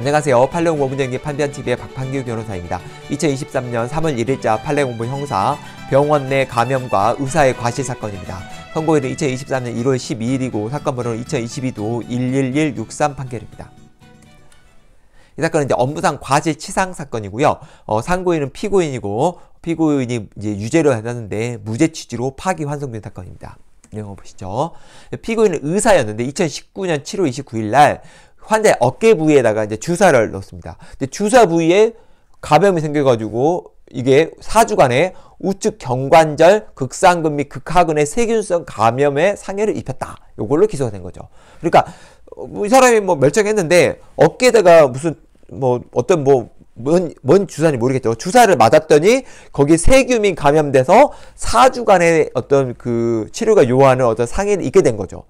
안녕하세요. 판례 공부 문기 판변TV의 박판규 변호사입니다. 2023년 3월 1일자 판례 공부 형사 병원 내 감염과 의사의 과실 사건입니다. 선고일은 2023년 1월 12일이고 사건 번호는 2022도 11163 판결입니다. 이 사건은 이제 업무상 과실 치상 사건이고요. 어, 상고인은 피고인이고 피고인이 이제 유죄로 해놨는데 무죄 취지로 파기 환송된 사건입니다. 이런 보시죠. 피고인은 의사였는데 2019년 7월 29일 날 환자의 어깨 부위에다가 이제 주사를 넣습니다. 근데 주사 부위에 가벼이 생겨가지고 이게 4주간에 우측 경관절, 극상근 및 극하근의 세균성 감염에 상해를 입혔다. 요걸로 기소가 된 거죠. 그러니까 어, 이 사람이 뭐 멸청했는데 어깨에다가 무슨 뭐 어떤 뭐 뭔, 뭔 주사인지 모르겠죠. 주사를 맞았더니 거기 세균이 감염돼서 4주간의 어떤 그 치료가 요하는 어떤 상해를 입게 된 거죠.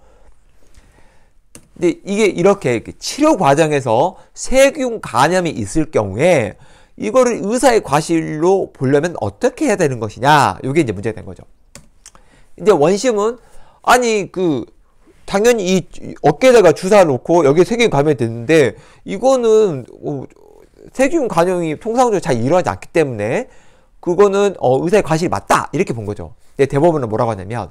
근데 이게 이렇게 치료 과정에서 세균 간염이 있을 경우에 이거를 의사의 과실로 보려면 어떻게 해야 되는 것이냐. 이게 이제 문제가 된 거죠. 이제 원심은 아니 그 당연히 이 어깨에다가 주사 놓고 여기에 세균 감염이 됐는데 이거는 어, 세균 감염이 통상적으로 잘 일어나지 않기 때문에 그거는 어, 의사의 과실이 맞다 이렇게 본 거죠. 근 대법원은 뭐라고 하냐면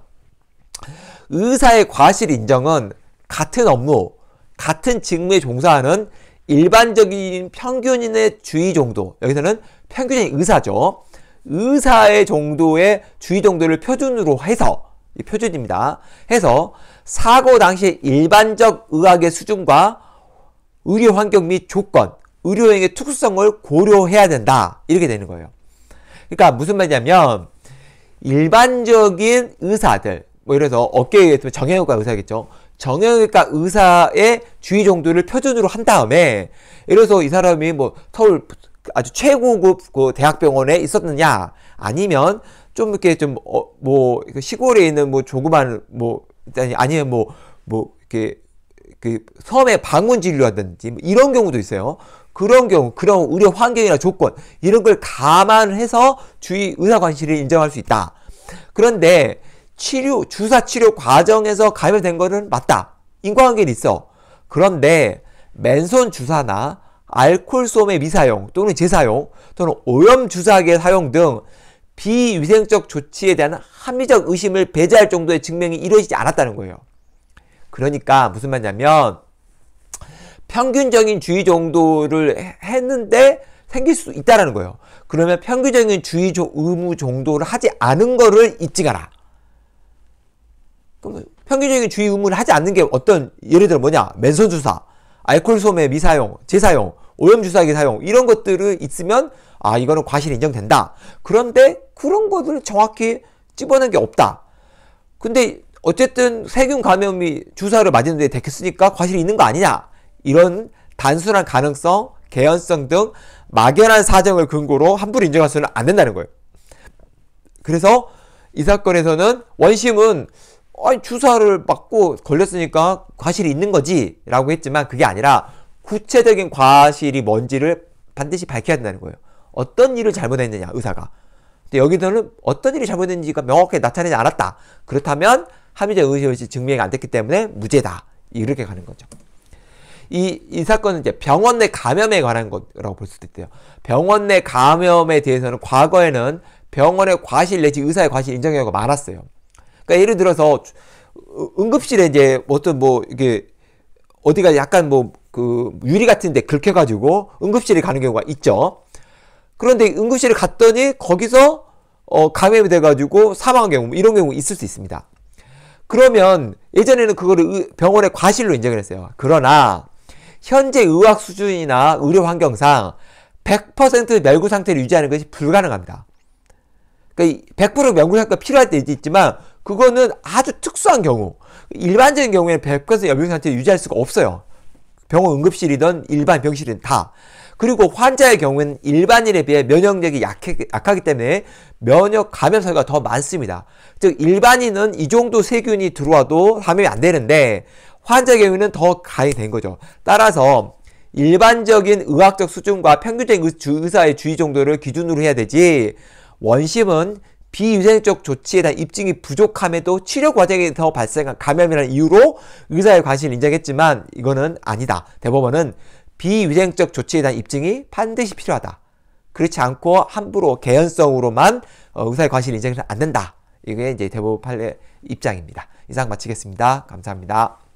의사의 과실 인정은 같은 업무, 같은 직무에 종사하는 일반적인 평균인의 주의 정도, 여기서는 평균인 의사죠. 의사의 정도의 주의 정도를 표준으로 해서, 이 표준입니다. 해서 사고 당시 일반적 의학의 수준과 의료 환경 및 조건, 의료행의 위 특수성을 고려해야 된다. 이렇게 되는 거예요. 그러니까 무슨 말이냐면 일반적인 의사들, 뭐 이래서 어깨에 정형외과 의사겠죠. 정형외과 의사의 주의 정도를 표준으로 한 다음에 이래서 이 사람이 뭐 서울 아주 최고급 그, 그 대학병원에 있었느냐 아니면 좀 이렇게 좀뭐 어, 뭐 시골에 있는 뭐 조그만 뭐 아니면 아니 뭐뭐 뭐 이렇게 그 섬에 방문 진료하든지 뭐 이런 경우도 있어요. 그런 경우, 그런 의료 환경이나 조건 이런 걸 감안해서 주의 의사 관실을 인정할 수 있다. 그런데 치료, 주사 치료 과정에서 감염된 거는 맞다. 인과관계는 있어. 그런데 맨손 주사나 알코올 솜의 미사용 또는 재사용 또는 오염 주사기의 사용 등 비위생적 조치에 대한 합리적 의심을 배제할 정도의 증명이 이루어지지 않았다는 거예요. 그러니까 무슨 말이냐면 평균적인 주의 정도를 했는데 생길 수 있다라는 거예요. 그러면 평균적인 주의 의무 정도를 하지 않은 거를 잊지 가라. 그럼 평균적인 주의 의무를 하지 않는 게 어떤 예를 들어 뭐냐 맨손 주사, 알코올 소매 미사용, 재사용, 오염 주사기 사용 이런 것들을 있으면 아 이거는 과실 인정된다. 그런데 그런 것을 들 정확히 찝어낸게 없다. 근데 어쨌든 세균 감염이 주사를 맞은 데 됐으니까 과실이 있는 거 아니냐 이런 단순한 가능성, 개연성 등 막연한 사정을 근거로 함부로 인정할 수는 안 된다는 거예요. 그래서 이 사건에서는 원심은 아니, 주사를 맞고 걸렸으니까 과실이 있는 거지 라고 했지만 그게 아니라 구체적인 과실이 뭔지를 반드시 밝혀야 된다는 거예요. 어떤 일을 잘못했느냐 의사가. 근데 여기서는 어떤 일이 잘못했는지가 명확하게 나타내지 않았다. 그렇다면 합의자 의사의지 증명이 안 됐기 때문에 무죄다. 이렇게 가는 거죠. 이, 이 사건은 이제 병원 내 감염에 관한 거라고 볼 수도 있대요. 병원 내 감염에 대해서는 과거에는 병원의 과실 내지 의사의 과실 인정형가 많았어요. 그러니까 예를 들어서 응급실에 이제 어떤 뭐 이게 어디가 약간 뭐 그 유리 같은데 긁혀가지고 응급실에 가는 경우가 있죠. 그런데 응급실에 갔더니 거기서 어 감염이 돼가지고 사망한 경우 뭐 이런 경우 있을 수 있습니다. 그러면 예전에는 그거를 병원의 과실로 인정을 했어요. 그러나 현재 의학 수준이나 의료 환경상 100% 멸구 상태를 유지하는 것이 불가능합니다. 그러니까 100% 멸구 상태가 필요할 때 있지만 그거는 아주 특수한 경우 일반적인 경우에는 100% 열병 상태 유지할 수가 없어요. 병원 응급실이든 일반 병실이든 다. 그리고 환자의 경우는 일반인에 비해 면역력이 약해, 약하기 때문에 면역 감염 사유가 더 많습니다. 즉 일반인은 이 정도 세균이 들어와도 감염이 안 되는데 환자의 경우는 더 가해 된 거죠. 따라서 일반적인 의학적 수준과 평균적인 의사의 주의 정도를 기준으로 해야 되지 원심은 비위생적 조치에 대한 입증이 부족함에도 치료 과정에서 발생한 감염이라는 이유로 의사의 과실을 인정했지만 이거는 아니다. 대법원은 비위생적 조치에 대한 입증이 반드시 필요하다. 그렇지 않고 함부로 개연성으로만 어, 의사의 과실을 인정해서는 안 된다. 이게 이제 대법 원 판례 입장입니다. 이상 마치겠습니다. 감사합니다.